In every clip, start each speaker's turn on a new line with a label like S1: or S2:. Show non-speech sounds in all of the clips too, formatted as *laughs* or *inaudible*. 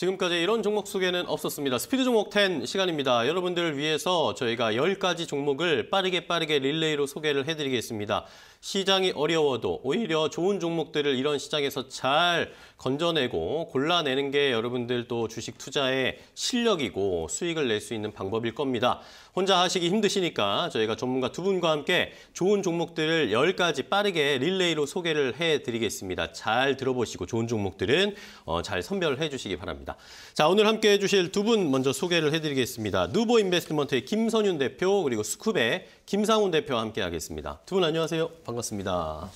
S1: 지금까지 이런 종목 소개는 없었습니다. 스피드 종목 10 시간입니다. 여러분들을 위해서 저희가 10가지 종목을 빠르게 빠르게 릴레이로 소개를 해드리겠습니다. 시장이 어려워도 오히려 좋은 종목들을 이런 시장에서 잘 건져내고 골라내는 게 여러분들도 주식 투자의 실력이고 수익을 낼 수 있는 방법일 겁니다. 혼자 하시기 힘드시니까 저희가 전문가 두 분과 함께 좋은 종목들을 10가지 빠르게 릴레이로 소개를 해드리겠습니다. 잘 들어보시고 좋은 종목들은 어, 잘 선별해 주시기 바랍니다. 자 오늘 함께해 주실 두 분 먼저 소개를 해드리겠습니다. 누보 인베스트먼트의 김선윤 대표 그리고 스쿱의 김상훈 대표와 함께하겠습니다. 두 분 안녕하세요. 반갑습니다.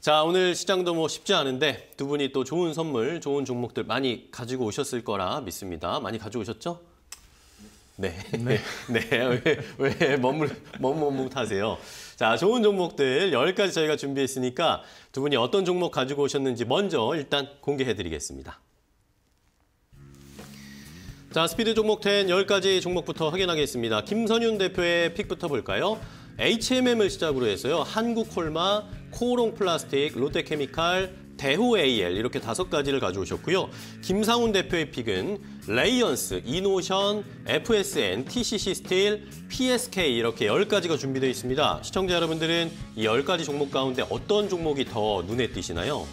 S1: 자, 오늘 시장도 뭐 쉽지 않은데 두 분이 또 좋은 선물, 좋은 종목들 많이 가지고 오셨을 거라 믿습니다. 많이 가지고 오셨죠? 네. 네. *laughs* 네. 왜, 왜 머물, 머뭇머뭇하세요? 자, 좋은 종목들 10가지 저희가 준비했으니까 두 분이 어떤 종목 가지고 오셨는지 먼저 일단 공개해드리겠습니다. 자, 스피드 종목 10 10가지 종목부터 확인하겠습니다. 김선윤 대표의 픽부터 볼까요? HMM을 시작으로 해서요. 한국콜마, 코오롱 플라스틱, 롯데케미칼, 대호 AL 이렇게 다섯 가지를 가져오셨고요. 김상훈 대표의 픽은 레이언스, 이노션, FSN, TCC 스틸, PSK 이렇게 열가지가 준비되어 있습니다. 시청자 여러분들은 이 열가지 종목 가운데 어떤 종목이 더 눈에 띄시나요?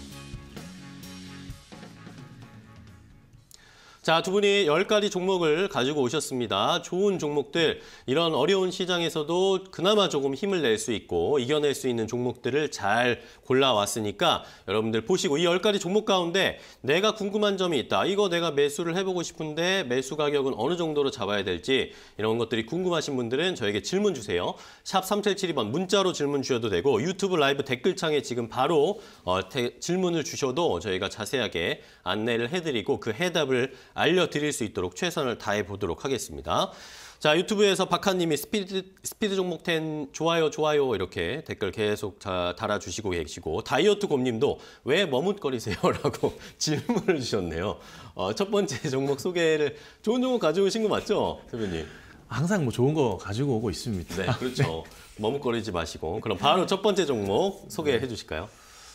S1: 자, 두 분이 열가지 종목을 가지고 오셨습니다. 좋은 종목들, 이런 어려운 시장에서도 그나마 조금 힘을 낼 수 있고 이겨낼 수 있는 종목들을 잘 골라왔으니까 여러분들 보시고 이 열가지 종목 가운데 내가 궁금한 점이 있다. 이거 내가 매수를 해보고 싶은데 매수 가격은 어느 정도로 잡아야 될지 이런 것들이 궁금하신 분들은 저에게 질문 주세요. 샵 3772번 문자로 질문 주셔도 되고 유튜브 라이브 댓글창에 지금 바로 어, 대, 질문을 주셔도 저희가 자세하게 안내를 해드리고 그 해답을 알려드릴 수 있도록 최선을 다해 보도록 하겠습니다. 자 유튜브에서 박하님이 스피드 스피드 종목 텐 좋아요 좋아요 이렇게 댓글 계속 다 달아주시고 계시고 다이어트 곰님도 왜 머뭇거리세요라고 *laughs* *laughs* 질문을 주셨네요. 어, 첫 번째 종목 소개를 좋은 종목 가지 오신 거 맞죠, 대표님?
S2: 항상 뭐 좋은 거 가지고 오고 있습니다. 네, 그렇죠.
S1: *laughs* 네. 머뭇거리지 마시고 그럼 바로 첫 번째 종목 소개해 주실까요?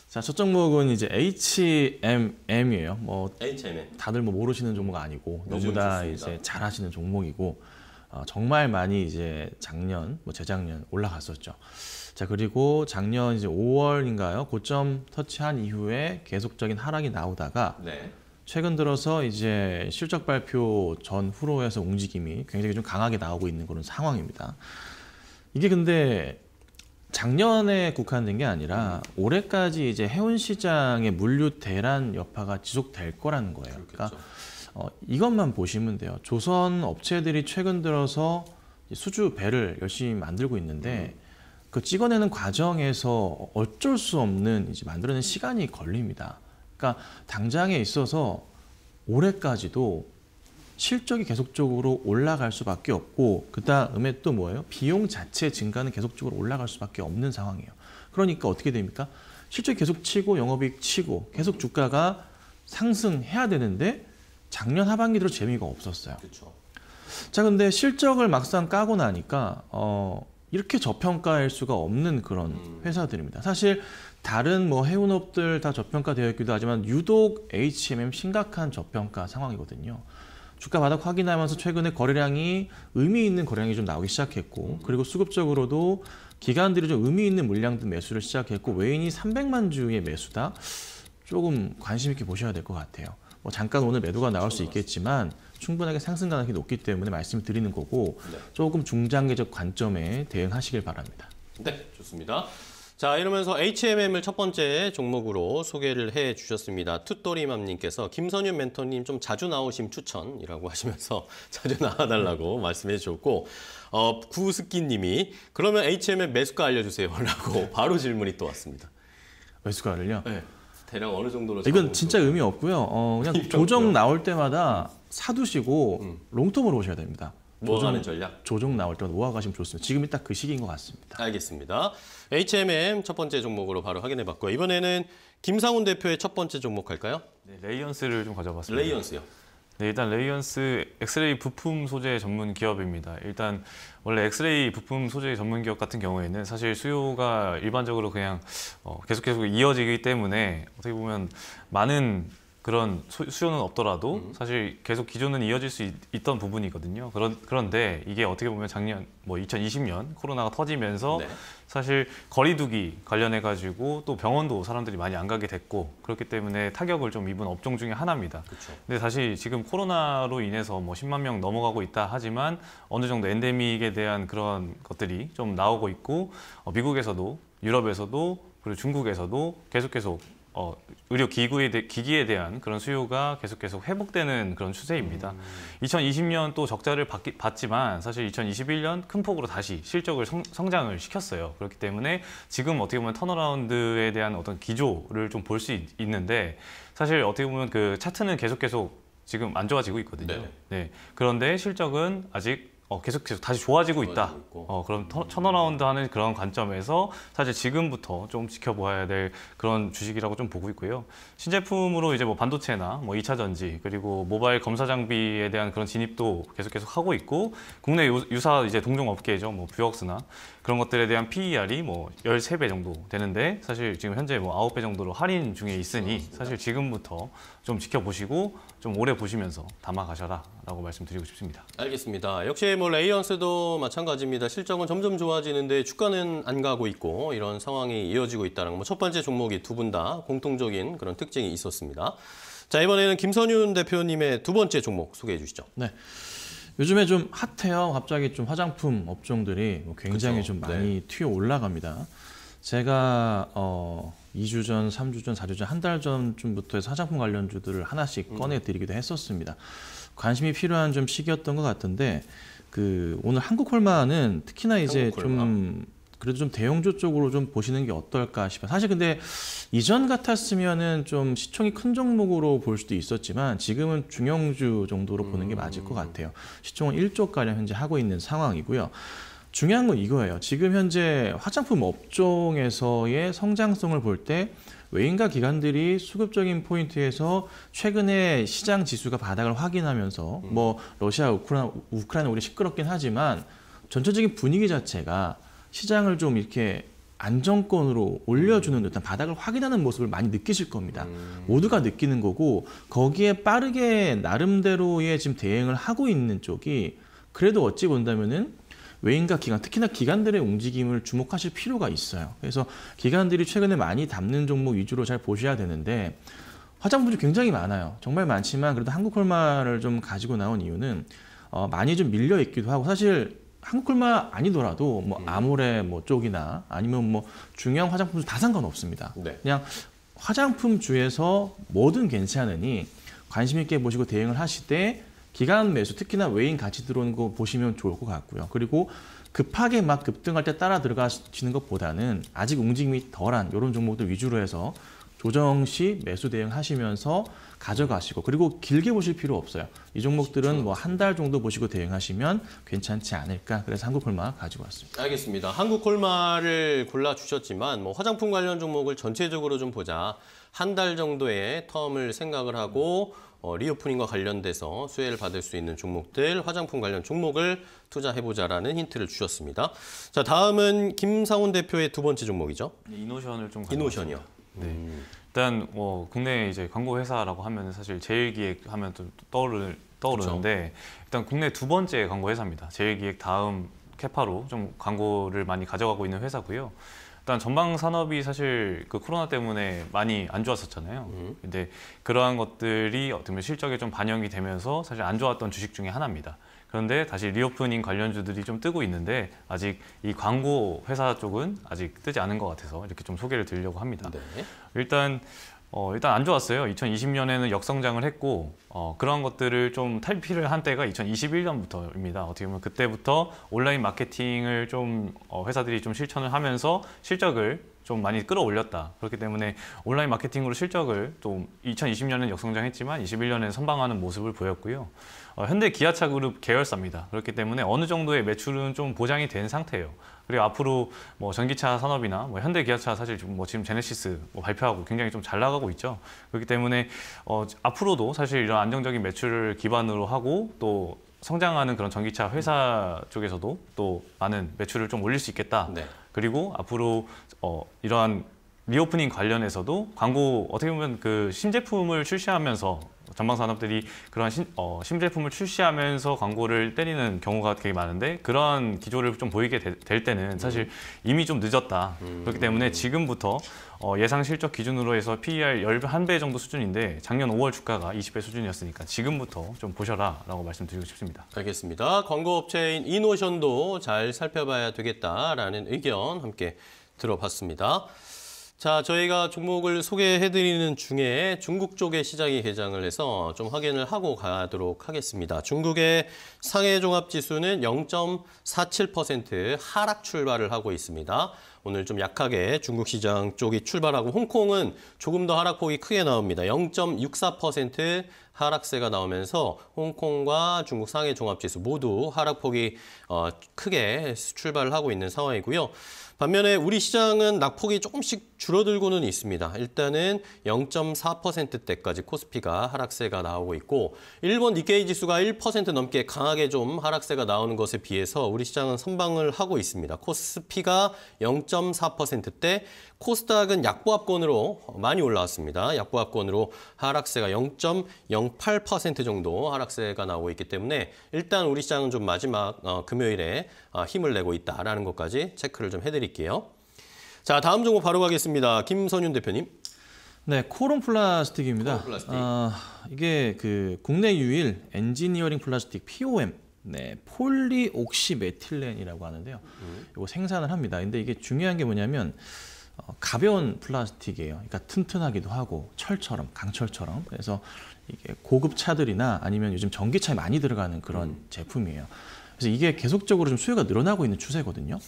S1: 자,
S2: 첫 종목은 이제 HMM이에요. 뭐 HMM. 다들 뭐 모르시는 종목 아니고 너무 나 이제 잘 하시는 종목이고 어, 정말 많이 이제 작년, 뭐 재작년 올라갔었죠. 자, 그리고 작년 이제 5월인가요? 고점 터치한 이후에 계속적인 하락이 나오다가 네. 최근 들어서 이제 실적 발표 전후로 해서 움직임이 굉장히 좀 강하게 나오고 있는 그런 상황입니다. 이게 근데 작년에 국한된 게 아니라 음. 올해까지 이제 해운 시장의 물류 대란 여파가 지속될 거라는 거예요. 그러니까 그렇겠죠. 그러니까 어, 이것만 보시면 돼요. 조선 업체들이 최근 들어서 수주 배를 열심히 만들고 있는데 음. 그 찍어내는 과정에서 어쩔 수 없는 이제 만들어낸 시간이 걸립니다. 그러니까 당장에 있어서 올해까지도 실적이 계속적으로 올라갈 수밖에 없고 그 다음에 또 뭐예요? 비용 자체 증가는 계속적으로 올라갈 수밖에 없는 상황이에요. 그러니까 어떻게 됩니까? 실적이 계속 치고 영업이익 치고 계속 주가가 상승해야 되는데 작년 하반기 들어 재미가 없었어요. 그쵸. 자 근데 실적을 막상 까고 나니까 어 이렇게 저평가일 수가 없는 그런 음. 회사들입니다. 사실 다른 뭐 해운업들 다 저평가되어 있기도 하지만 유독 HMM 심각한 저평가 상황이거든요. 주가 바닥 확인하면서 최근에 거래량이 의미 있는 거래량이 좀 나오기 시작했고 그리고 수급적으로도 기관들이 좀 의미 있는 물량들 매수를 시작했고 외인이 300만 주의 매수다 조금 관심 있게 보셔야 될 것 같아요. 뭐 잠깐 오늘 매도가 나올 수 있겠지만 충분하게 상승 가능성이 높기 때문에 말씀드리는 거고 네. 조금 중장기적 관점에 대응하시길 바랍니다.
S1: 네, 좋습니다. 자, 이러면서 HMM을 첫 번째 종목으로 소개를 해 주셨습니다. 투또리맘님께서 김선윤 멘토님 좀 자주 나오심 추천이라고 *laughs* 하시면서 자주 나와달라고 네. 말씀해 주셨고, 어, 구스키님이 그러면 HMM 매수가 알려주세요 라고 *laughs* 바로 질문이 또 왔습니다.
S2: 매수가를요? 네.
S1: 대략 어느 정도로 이건
S2: 진짜 의미 없고요. 어, 그냥 *laughs* 조정 나올 때마다 사두시고 음. 롱텀으로 오셔야 됩니다. 모아가는 뭐 전략? 조정 나올 때 모아가시면 좋습니다. 지금이 딱 그 시기인
S1: 것 같습니다. 알겠습니다. HMM 첫 번째 종목으로 바로 확인해봤고요. 이번에는 김상훈 대표의 첫 번째 종목 할까요? 네, 레이언스를 좀 가져봤습니다. 레이언스요? 네, 일단 레이언스
S3: 엑스레이 부품 소재 전문 기업입니다. 일단 원래 엑스레이 부품 소재 전문 기업 같은 경우에는 사실 수요가 일반적으로 그냥 계속 어, 계속 이어지기 때문에 어떻게 보면 많은 그런 수요는 없더라도 음. 사실 계속 기존은 이어질 수 있, 던 부분이거든요. 그런, 그런데 이게 어떻게 보면 작년 뭐 2020년 코로나가 터지면서 네. 사실 거리두기 관련해 가지고 또 병원도 사람들이 많이 안 가게 됐고 그렇기 때문에 타격을 좀 입은 업종 중에 하나입니다. 그쵸. 근데 사실 지금 코로나로 인해서 뭐 10만 명 넘어가고 있다 하지만 어느 정도 엔데믹에 대한 그런 것들이 좀 나오고 있고 어, 미국에서도 유럽에서도 그리고 중국에서도 계속 계속 어, 의료 기구에 대, 기기에 대한 그런 수요가 계속 계속 회복되는 그런 추세입니다. 음. 2020년 또 적자를 받기, 봤지만 사실 2021년 큰 폭으로 다시 실적을 성, 장을 시켰어요. 그렇기 때문에 지금 어떻게 보면 턴어라운드에 대한 어떤 기조를 좀 볼 수 있는데 사실 어떻게 보면 그 차트는 계속 계속 지금 안 좋아지고 있거든요. 네. 네. 그런데 실적은 아직 어, 계속 계속 다시 좋아지고 있다. 좋고 어, 그럼 터, 천어라운드 하는 그런 관점에서 사실 지금부터 좀 지켜봐야 될 그런 주식이라고 좀 보고 있고요. 신제품으로 이제 뭐 반도체나 뭐 2차 전지 그리고 모바일 검사 장비에 대한 그런 진입도 계속 계속 하고 있고 국내 유, 사 이제 동종 업계죠. 뭐 뷰웍스나 그런 것들에 대한 PER이 뭐 13배 정도 되는데 사실 지금 현재 뭐 9배 정도로 할인 중에 있으니 사실 지금부터 좀 지켜보시고 좀 오래 보시면서 담아 가셔라. 라고 말씀드리고 싶습니다.
S1: 알겠습니다. 역시 뭐 레이언스도 마찬가지입니다. 실적은 점점 좋아지는데 주가는 안 가고 있고 이런 상황이 이어지고 있다는 뭐첫 번째 종목이 두 분 다 공통적인 그런 특징이 있었습니다. 자 이번에는 김선윤 대표님의 두 번째 종목 소개해 주시죠.
S2: 네. 요즘에 좀 핫해요. 갑자기 좀 화장품 업종들이 뭐 굉장히 그쵸? 그렇죠. 좀 네. 많이 네. 튀어 올라갑니다. 제가 어 2주 전, 3주 전, 4주 전, 한 달 전쯤부터 해서 화장품 관련주들을 하나씩 음. 꺼내드리기도 했었습니다. 관심이 필요한 좀 시기였던 것 같은데 그 오늘 한국콜마는 특히나 이제 한국콜마. 좀 그래도 좀 대형주 쪽으로 좀 보시는 게 어떨까 싶어요. 사실 근데 이전 같았으면은 좀 시총이 큰 종목으로 볼 수도 있었지만 지금은 중형주 정도로 보는 게 맞을 것 음. 같아요. 시총은 1조 가량 현재 하고 있는 상황이고요. 중요한 건 이거예요. 지금 현재 화장품 업종에서의 성장성을 볼 때 외인과 기관들이 수급적인 포인트에서 최근에 시장 지수가 바닥을 확인하면서 음. 뭐 러시아 우크라 우크라이나 우리 시끄럽긴 하지만 전체적인 분위기 자체가 시장을 좀 이렇게 안정권으로 올려주는 음. 듯한 바닥을 확인하는 모습을 많이 느끼실 겁니다. 음. 모두가 느끼는 거고 거기에 빠르게 나름대로의 지금 대응을 하고 있는 쪽이 그래도 어찌 본다면은 외인과 기관, 특히나 기관들의 움직임을 주목하실 필요가 있어요. 그래서 기관들이 최근에 많이 담는 종목 위주로 잘 보셔야 되는데 화장품도 굉장히 많아요. 정말 많지만 그래도 한국 콜마를 좀 가지고 나온 이유는 어, 많이 좀 밀려 있기도 하고 사실 한국 콜마 아니더라도 뭐 음. 아모레 뭐 쪽이나 아니면 뭐 중형 화장품 도다 상관없습니다. 네. 그냥 화장품 주에서 뭐든 괜찮으니 관심 있게 보시고 대응을 하실 때 기간 매수, 특히나 외인 같이 들어오는 거 보시면 좋을 것 같고요. 그리고 급하게 막 급등할 때 따라 들어가시는 것보다는 아직 움직임이 덜한 이런 종목들 위주로 해서 조정 시 매수 대응하시면서 가져가시고 그리고 길게 보실 필요 없어요. 이 종목들은 뭐 한 달 정도 보시고 대응하시면 괜찮지 않을까. 그래서 한국콜마 가지고 왔습니다.
S1: 알겠습니다. 한국콜마를 골라 주셨지만 뭐 화장품 관련 종목을 전체적으로 좀 보자. 한 달 정도의 텀을 생각을 하고 음. 어, 리오프닝과 관련돼서 수혜를 받을 수 있는 종목들, 화장품 관련 종목을 투자해보자라는 힌트를 주셨습니다. 자, 다음은 김상훈 대표의 두 번째 종목이죠. 네, 이노션을 좀 이노션이요. 네. 음. 일단
S3: 뭐 국내 이제 광고 회사라고 하면 사실 제일기획 하면 또 떠오르 떠오르는데 그쵸? 일단 국내 두 번째 광고 회사입니다. 제일기획 다음 캐파로 좀 광고를 많이 가져가고 있는 회사고요. 일단 전방 산업이 사실 그 코로나 때문에 많이 안 좋았었잖아요. 음. 근데 그러한 것들이 어떻게 보면 실적에 좀 반영이 되면서 사실 안 좋았던 주식 중에 하나입니다. 그런데 다시 리오프닝 관련주들이 좀 뜨고 있는데 아직 이 광고 회사 쪽은 아직 뜨지 않은 것 같아서 이렇게 좀 소개를 드리려고 합니다. 네. 일단 어, 일단 안 좋았어요. 2020년에는 역성장을 했고 어, 그런 것들을 좀 탈피를 한 때가 2021년부터입니다. 어떻게 보면 그때부터 온라인 마케팅을 좀 어, 회사들이 좀 실천을 하면서 실적을 좀 많이 끌어올렸다. 그렇기 때문에 온라인 마케팅으로 실적을 또2 0 2 0년은 역성장했지만 2 1년에 선방하는 모습을 보였고요. 어, 현대 기아차 그룹 계열사입니다. 그렇기 때문에 어느 정도의 매출은 좀 보장이 된 상태예요. 그리고 앞으로 뭐 전기차 산업이나 뭐 현대 기아차 사실 뭐 지금 제네시스 뭐 발표하고 굉장히 좀 잘 나가고 있죠. 그렇기 때문에 어, 앞으로도 사실 이런 안정적인 매출을 기반으로 하고 또 성장하는 그런 전기차 회사 쪽에서도 또 많은 매출을 좀 올릴 수 있겠다. 네. 그리고 앞으로 어, 이러한 리오프닝 관련해서도 광고 어떻게 보면 그 신제품을 출시하면서 전방산업들이 그러한 신, 어, 신제품을 출시하면서 광고를 때리는 경우가 되게 많은데 그런 기조를 좀 보이게 되, 될 때는 사실 음. 이미 좀 늦었다. 음. 그렇기 때문에 음. 지금부터 어, 예상 실적 기준으로 해서 PER 11배 정도 수준인데 작년 5월 주가가 20배 수준이었으니까 지금부터 좀 보셔라 라고
S1: 말씀드리고 싶습니다. 알겠습니다. 광고업체인 이노션도 잘 살펴봐야 되겠다라는 의견 함께 들어봤습니다. 자, 저희가 종목을 소개해드리는 중에 중국 쪽의 시장이 개장을 해서 좀 확인을 하고 가도록 하겠습니다. 중국의 상해 종합지수는 0.47% 하락 출발을 하고 있습니다. 오늘 좀 약하게 중국 시장 쪽이 출발하고 홍콩은 조금 더 하락폭이 크게 나옵니다. 0.64% 하락세가 나오면서 홍콩과 중국 상해 종합지수 모두 하락폭이 어, 크게 출발을 하고 있는 상황이고요. 반면에 우리 시장은 낙폭이 조금씩 줄어들고는 있습니다. 일단은 0.4%대까지 코스피가 하락세가 나오고 있고 일본 니케이 지수가 1% 넘게 강하게 좀 하락세가 나오는 것에 비해서 우리 시장은 선방을 하고 있습니다. 코스피가 0.4%대, 코스닥은 약보합권으로 많이 올라왔습니다. 약보합권으로 하락세가 0.08% 정도 하락세가 나오고 있기 때문에 일단 우리 시장은 좀 마지막 어, 금요일에 어, 힘을 내고 있다라는 것까지 체크를 좀 해드릴게요. 자, 다음 종목 바로 가겠습니다. 김선윤 대표님. 네,
S2: 코론 플라스틱입니다. 코론 플라스틱. 아, 이게 그 국내 유일 엔지니어링 플라스틱 POM 네, 폴리옥시메틸렌이라고 하는데요. 음. 이거 생산을 합니다. 근데 이게 중요한 게 뭐냐면 어, 가벼운 플라스틱이에요. 그러니까 튼튼하기도 하고 철처럼 강철처럼. 그래서 이게 고급 차들이나 아니면 요즘 전기차에 많이 들어가는 그런 음. 제품이에요. 그래서 이게 계속적으로 좀 수요가 늘어나고 있는 추세거든요.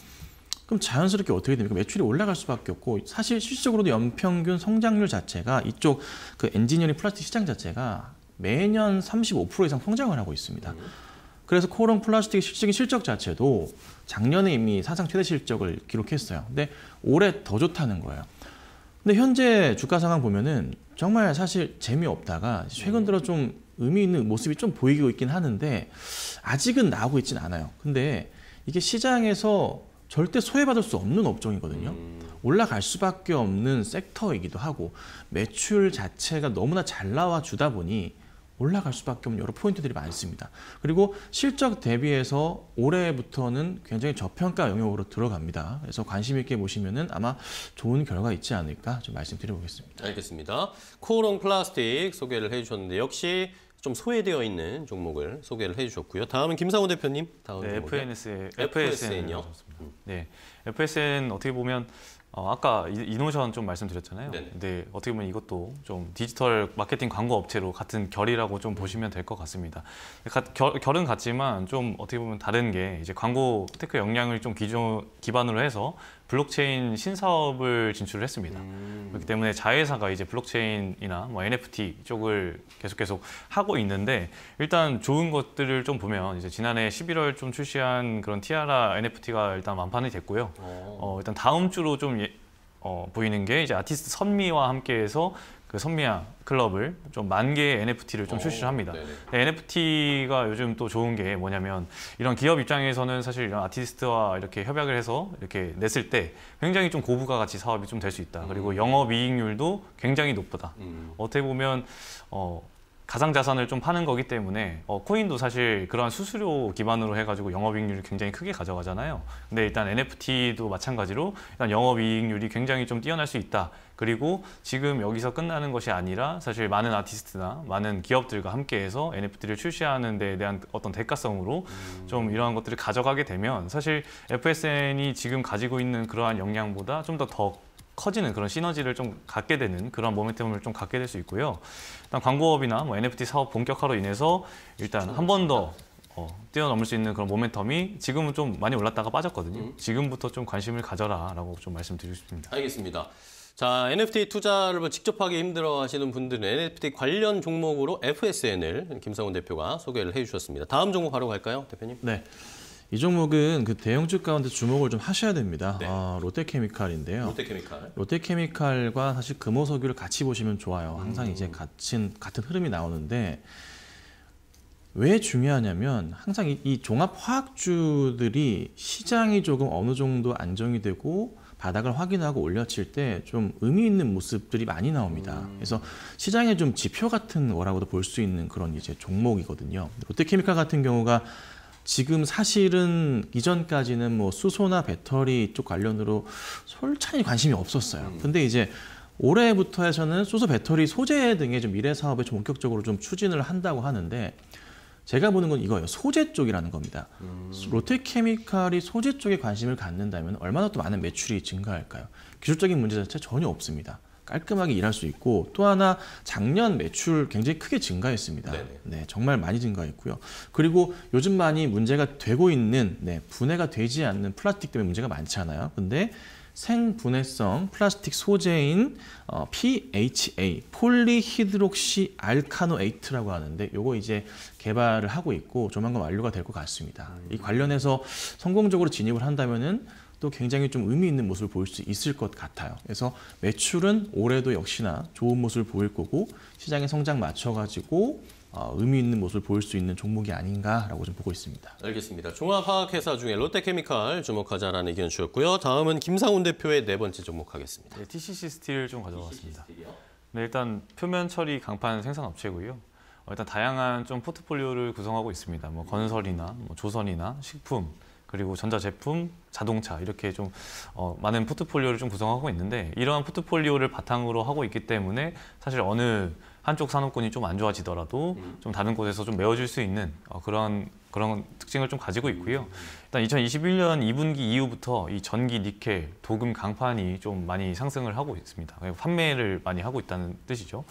S2: 그럼 자연스럽게 어떻게 됩니까? 매출이 올라갈 수밖에 없고 사실 실질적으로도 연평균 성장률 자체가 이쪽 그 엔지니어링 플라스틱 시장 자체가 매년 35% 이상 성장을 하고 있습니다. 음. 그래서 코오롱 플라스틱의 실질적인 실적 자체도 작년에 이미 사상 최대 실적을 기록했어요. 근데 올해 더 좋다는 거예요. 근데 현재 주가 상황 보면은 정말 사실 재미없다가 최근 들어 좀 의미 있는 모습이 좀 보이고 있긴 하는데 아직은 나오고 있지는 않아요. 근데 이게 시장에서 절대 소외받을 수 없는 업종이거든요. 음. 올라갈 수밖에 없는 섹터이기도 하고 매출 자체가 너무나 잘 나와 주다 보니 올라갈 수밖에 없는 여러 포인트들이 많습니다. 그리고 실적 대비해서 올해부터는 굉장히 저평가 영역으로 들어갑니다. 그래서 관심 있게 보시면 아마 좋은 결과 있지 않을까 좀 말씀드려보겠습니다.
S1: 알겠습니다. 코오롱 플라스틱 소개를 해주셨는데 역시 좀 소외되어 있는 종목을 소개를 해주셨고요. 다음은 김상호 대표님. 다음 네, 음. 네, f n s FSN이요. 음. 네,
S3: FSN 어떻게 보면 어, 아까 이노션 좀 말씀드렸잖아요. 네네. 네, 어떻게 보면 이것도 좀 디지털 마케팅 광고 업체로 같은 결이라고 좀 보시면 될 것 같습니다. 가, 결, 결은 같지만 좀 어떻게 보면 다른 게 이제 광고 테크 역량을 좀 기존 기반으로 해서 블록체인 신사업을 진출을 했습니다. 음. 그렇기 때문에 자회사가 이제 블록체인이나 뭐 NFT 쪽을 계속 계속 하고 있는데 일단 좋은 것들을 좀 보면 이제 지난해 11월 좀 출시한 그런 티아라 NFT가 일단 완판이 됐고요. 어. 어, 일단 다음 주로 좀 예, 어, 보이는 게 이제 아티스트 선미와 함께해서 그 선미야 클럽을 좀 만 개의 NFT를 좀 출시를 합니다. NFT가 요즘 또 좋은 게 뭐냐면 이런 기업 입장에서는 사실 이런 아티스트와 이렇게 협약을 해서 이렇게 냈을 때 굉장히 좀 고부가 가치 사업이 좀 될 수 있다. 그리고 음. 영업 이익률도 굉장히 높다. 음. 어떻게 보면 어 가상 자산을 좀 파는 거기 때문에 어, 코인도 사실 그러한 수수료 기반으로 해가지고 영업이익률이 굉장히 크게 가져가잖아요. 근데 일단 NFT도 마찬가지로 일단 영업이익률이 굉장히 좀 뛰어날 수 있다. 그리고 지금 여기서 끝나는 것이 아니라 사실 많은 아티스트나 많은 기업들과 함께해서 NFT를 출시하는 데에 대한 어떤 대가성으로 음. 좀 이러한 것들을 가져가게 되면 사실 FSN이 지금 가지고 있는 그러한 역량보다 좀 더더 더 커지는 그런 시너지를 좀 갖게 되는 그런 모멘텀을 좀 갖게 될 수 있고요. 일단 광고업이나 뭐 NFT 사업 본격화로 인해서 일단 한 번더 어, 뛰어넘을 수 있는 그런 모멘텀이 지금은 좀 많이 올랐다가 빠졌거든요. 음. 지금부터 좀 관심을 가져라라고 좀 말씀드리고 싶습니다.
S1: 알겠습니다. 자, NFT 투자를 뭐 직접하기 힘들어 하시는 분들은 NFT 관련 종목으로 FSN을 김성훈 대표가 소개를 해 주셨습니다. 다음 종목 바로 갈까요, 대표님?
S2: 네. 이 종목은 그 대형주 가운데 주목을 좀 하셔야 됩니다. 네. 아, 롯데케미칼인데요.
S1: 롯데케미칼.
S2: 롯데케미칼과 사실 금호석유를 같이 보시면 좋아요. 항상 음. 이제 같은 같은 흐름이 나오는데 왜 중요하냐면 항상 이, 이 종합 화학주들이 시장이 조금 어느 정도 안정이 되고 바닥을 확인하고 올려칠 때 좀 의미 있는 모습들이 많이 나옵니다. 음. 그래서 시장의 좀 지표 같은 거라고도 볼 수 있는 그런 이제 종목이거든요. 롯데케미칼 같은 경우가 지금 사실은 이전까지는 뭐 수소나 배터리 쪽 관련으로 솔찬히 관심이 없었어요. 음. 근데 이제 올해부터 해서는 수소 배터리 소재 등의 좀 미래 사업에 좀 본격적으로 좀 추진을 한다고 하는데 제가 보는 건 이거예요. 소재 쪽이라는 겁니다. 음. 롯데케미칼이 소재 쪽에 관심을 갖는다면 얼마나 또 많은 매출이 증가할까요? 기술적인 문제 자체 전혀 없습니다. 깔끔하게 일할 수 있고 또 하나 작년 매출 굉장히 크게 증가했습니다. 네네. 네, 정말 많이 증가했고요. 그리고 요즘 많이 문제가 되고 있는 네, 분해가 되지 않는 플라스틱 때문에 문제가 많잖아요. 근데 생분해성 플라스틱 소재인 어, PHA 폴리히드록시 알카노에이트라고 하는데 요거 이제 개발을 하고 있고 조만간 완료가 될 것 같습니다. 이 관련해서 성공적으로 진입을 한다면은 또 굉장히 좀 의미 있는 모습을 보일 수 있을 것 같아요. 그래서 매출은 올해도 역시나 좋은 모습을 보일 거고 시장의 성장 맞춰가지고 어, 의미 있는 모습을 보일 수 있는 종목이 아닌가라고 좀 보고 있습니다.
S1: 알겠습니다. 종합화학회사 중에 롯데케미칼 주목하자라는 의견 주셨고요. 다음은 김상훈 대표의 네 번째 종목 하겠습니다. 네, TCC 스틸 좀 가져왔습니다. 네, 일단
S3: 표면 처리 강판 생산 업체고요. 어, 일단 다양한 좀 포트폴리오를 구성하고 있습니다. 뭐 건설이나 뭐 조선이나 식품, 그리고 전자제품, 자동차 이렇게 좀 어, 많은 포트폴리오를 좀 구성하고 있는데 이러한 포트폴리오를 바탕으로 하고 있기 때문에 사실 어느 한쪽 산업군이 좀 안 좋아지더라도 음. 좀 다른 곳에서 좀 메워질 수 있는 어, 그런 그런 특징을 좀 가지고 있고요. 일단 2021년 2분기 이후부터 이 전기, 니켈, 도금, 강판이 좀 많이 상승을 하고 있습니다. 판매를 많이 하고 있다는 뜻이죠.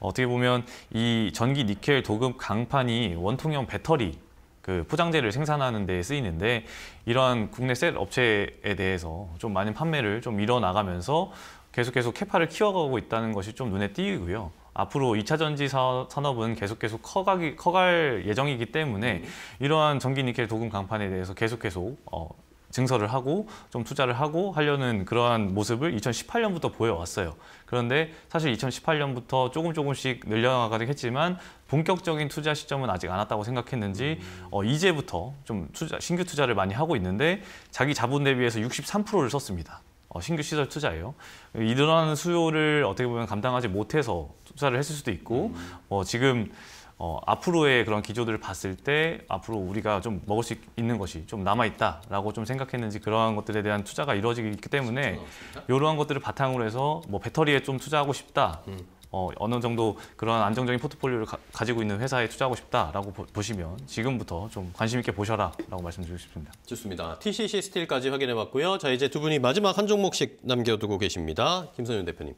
S3: 어떻게 보면 이 전기, 니켈, 도금, 강판이 원통형 배터리 그 포장재를 생산하는 데 쓰이는데 이러한 국내 셀 업체에 대해서 좀 많은 판매를 좀 이뤄나가면서 계속 계속 캐파를 키워가고 있다는 것이 좀 눈에 띄고요. 앞으로 2차 전지 산업은 계속 계속 커가기, 커갈 예정이기 때문에 이러한 전기 니켈 도금 강판에 대해서 계속 계속 어, 증설을 하고 좀 투자를 하고 하려는 그러한 모습을 2018년부터 보여왔어요. 그런데 사실 2018년부터 조금 조금씩 늘려나가긴 했지만 본격적인 투자 시점은 아직 안 왔다고 생각했는지 음. 어, 이제부터 좀 투자, 신규 투자를 많이 하고 있는데 자기 자본 대비해서 63%를 썼습니다. 어, 신규 시설 투자예요. 이러한 수요를 어떻게 보면 감당하지 못해서 투자를 했을 수도 있고 어, 지금 어, 앞으로의 그런 기조들을 봤을 때 앞으로 우리가 좀 먹을 수 있는 것이 좀 남아있다라고 좀 생각했는지 그러한 것들에 대한 투자가 이루어지기 때문에 이러한 것들을 바탕으로 해서 뭐 배터리에 좀 투자하고 싶다. 음. 어, 어느 정도 그런 안정적인 포트폴리오를 가, 지고 있는 회사에 투자하고 싶다라고 보, 시면 지금부터 좀 관심 있게 보셔라 라고 말씀드리고 싶습니다.
S1: 좋습니다. TCC 스틸까지 확인해봤고요. 자 이제 두 분이 마지막 한 종목씩 남겨두고 계십니다. 김선윤 대표님.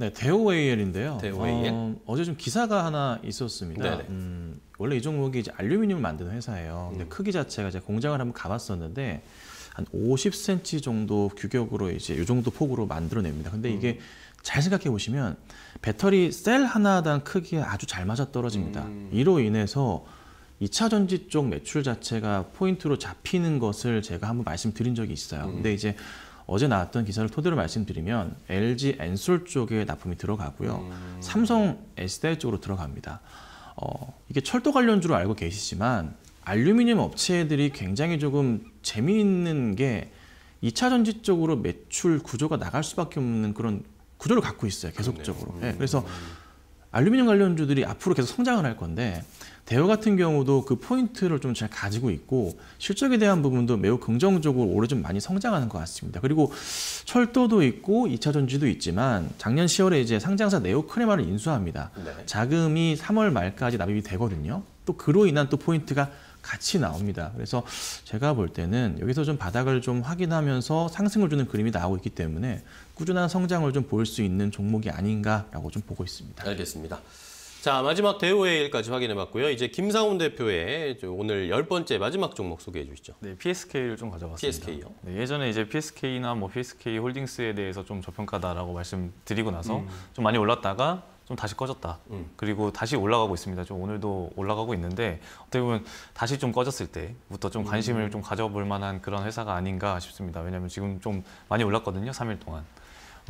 S2: 네, 대오웨이엘인데요. 대오웨이엘. 어, 제좀 기사가 하나 있었습니다. 음, 원래 이 종목이 이제 알루미늄을 만드는 회사예요. 근데 음. 크기 자체가 제가 공장을 한번 가봤었는데 한 50cm 정도 규격으로 이제 이 정도 폭으로 만들어냅니다. 근데 이게 음. 잘 생각해 보시면 배터리 셀 하나당 크기에 아주 잘 맞아 떨어집니다. 음. 이로 인해서 이차 전지 쪽 매출 자체가 포인트로 잡히는 것을 제가 한번 말씀드린 적이 있어요. 음. 근데 이제 어제 나왔던 기사를 토대로 말씀드리면 LG 엔솔 쪽에 납품이 들어가고요. 음. 삼성 에스다이 쪽으로 들어갑니다. 어, 이게 철도 관련주로 알고 계시지만 알루미늄 업체들이 굉장히 조금 재미있는 게 2차 전지 쪽으로 매출 구조가 나갈 수밖에 없는 그런 구조를 갖고 있어요. 계속적으로. 음. 네, 그래서 음. 알루미늄 관련주들이 앞으로 계속 성장을 할 건데 대우 같은 경우도 그 포인트를 좀 잘 가지고 있고 실적에 대한 부분도 매우 긍정적으로 올해 좀 많이 성장하는 것 같습니다. 그리고 철도도 있고 2차 전지도 있지만 작년 10월에 이제 상장사 네오크레마를 인수합니다. 네. 자금이 3월 말까지 납입이 되거든요. 또 그로 인한 또 포인트가 같이 나옵니다. 그래서 제가 볼 때는 여기서 좀 바닥을 좀 확인하면서 상승을 주는 그림이 나오고 있기 때문에 꾸준한 성장을 좀 볼 수 있는 종목이 아닌가라고 좀 보고 있습니다.
S1: 알겠습니다. 자 마지막 대우의 일까지 확인해봤고요. 이제 김상훈 대표의 오늘 열 번째 마지막 종목 소개해 주시죠. 네, PSK를 좀 가져왔습니다. PSK요? 네, 예전에 이제 PSK나
S3: 뭐 PSK 홀딩스에 대해서 좀 저평가다라고 말씀드리고 나서 음. 좀 많이 올랐다가 좀 다시 꺼졌다. 음. 그리고 다시 올라가고 있습니다. 좀 오늘도 올라가고 있는데 어떻게 보면 다시 좀 꺼졌을 때부터 좀 관심을 음. 좀 가져볼 만한 그런 회사가 아닌가 싶습니다. 왜냐하면 지금 좀 많이 올랐거든요. 3일 동안.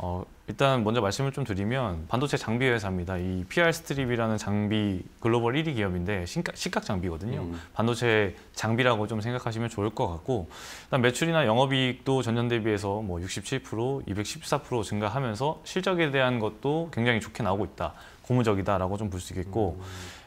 S3: 어, 일단 먼저 말씀을 좀 드리면 반도체 장비 회사입니다. 이 PR 스트립이라는 장비 글로벌 1위 기업인데 신가, 시각 장비거든요. 음. 반도체 장비라고 좀 생각하시면 좋을 것 같고 일단 매출이나 영업이익도 전년 대비해서 뭐 67%, 214% 증가하면서 실적에 대한 것도 굉장히 좋게 나오고 있다. 고무적이다라고 좀 볼 수 있겠고 음.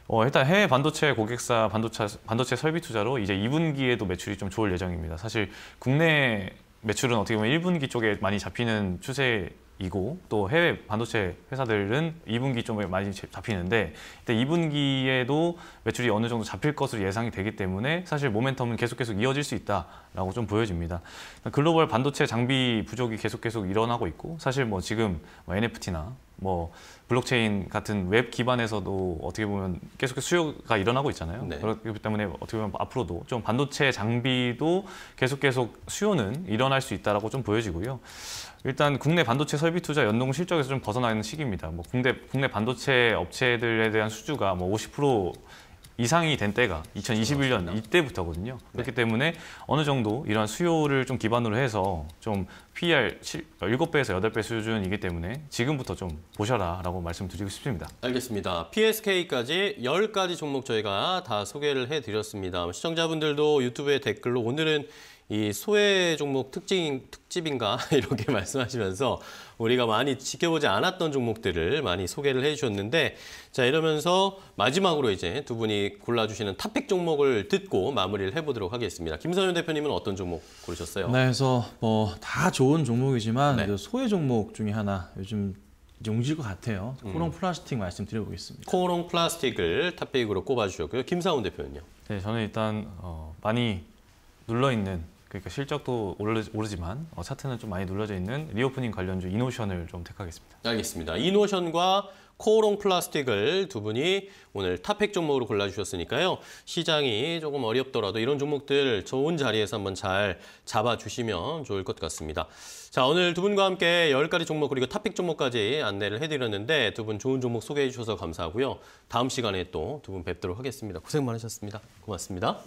S3: 어, 일단 해외 반도체 고객사 반도체, 반도체 설비 투자로 이제 2분기에도 매출이 좀 좋을 예정입니다. 사실 국내 매출은 어떻게 보면 1분기 쪽에 많이 잡히는 추세이고 또 해외 반도체 회사들은 2분기 쪽에 많이 잡히는데 일단 2분기에도 매출이 어느 정도 잡힐 것으로 예상이 되기 때문에 사실 모멘텀은 계속 계속 이어질 수 있다라고 좀 보여집니다. 글로벌 반도체 장비 부족이 계속 계속 일어나고 있고 사실 뭐 지금 NFT나 뭐 블록체인 같은 웹 기반에서도 어떻게 보면 계속 수요가 일어나고 있잖아요. 네. 그렇기 때문에 어떻게 보면 앞으로도 좀 반도체 장비도 계속 계속 수요는 일어날 수 있다라고 좀 보여지고요. 일단 국내 반도체 설비 투자 연동 실적에서 좀 벗어나는 시기입니다. 뭐 국내 국내 반도체 업체들에 대한 수주가 뭐50% 이상이 된 때가 2021년 이때부터거든요. 그렇기 네. 때문에 어느 정도 이러한 수요를 좀 기반으로 해서 좀 PR 7, 7배에서 어, 8배 수준이기 때문에 지금부터 좀 보셔라 라고 말씀드리고 싶습니다.
S1: 알겠습니다. PSK까지 10가지 종목 저희가 다 소개를 해드렸습니다. 시청자분들도 유튜브에 댓글로 오늘은 이 소외 종목 특징 특집인가 *laughs* 이렇게 *laughs* 말씀하시면서 우리가 많이 지켜보지 않았던 종목들을 많이 소개를 해주셨는데 자 이러면서 마지막으로 이제 두 분이 골라주시는 탑픽 종목을 듣고 마무리를 해보도록 하겠습니다. 김선현 대표님은 어떤 종목 고르셨어요? 네, 그래서
S2: 뭐 다 좋은 종목이지만 네. 소외 종목 중에 하나 요즘 용질 것 같아요. 음. 코롱 플라스틱 말씀드려보겠습니다.
S1: 코롱 플라스틱을 탑픽으로 꼽아주셨고요. 김사훈 대표는요?
S3: 네, 저는 일단 어, 많이 눌러있는 그러니까 실적도 오르, 지만 어, 차트는 좀 많이
S1: 눌러져 있는 리오프닝 관련주 이노션을 좀 택하겠습니다. 알겠습니다. 이노션과 코오롱 플라스틱을 두 분이 오늘 탑팩 종목으로 골라주셨으니까요. 시장이 조금 어렵더라도 이런 종목들 좋은 자리에서 한번 잘 잡아주시면 좋을 것 같습니다. 자 오늘 두 분과 함께 1 0가지 종목 그리고 탑픽 종목까지 안내를 해드렸는데 두 분 좋은 종목 소개해 주셔서 감사하고요. 다음 시간에 또 두 분 뵙도록 하겠습니다. 고생 많으셨습니다. 고맙습니다.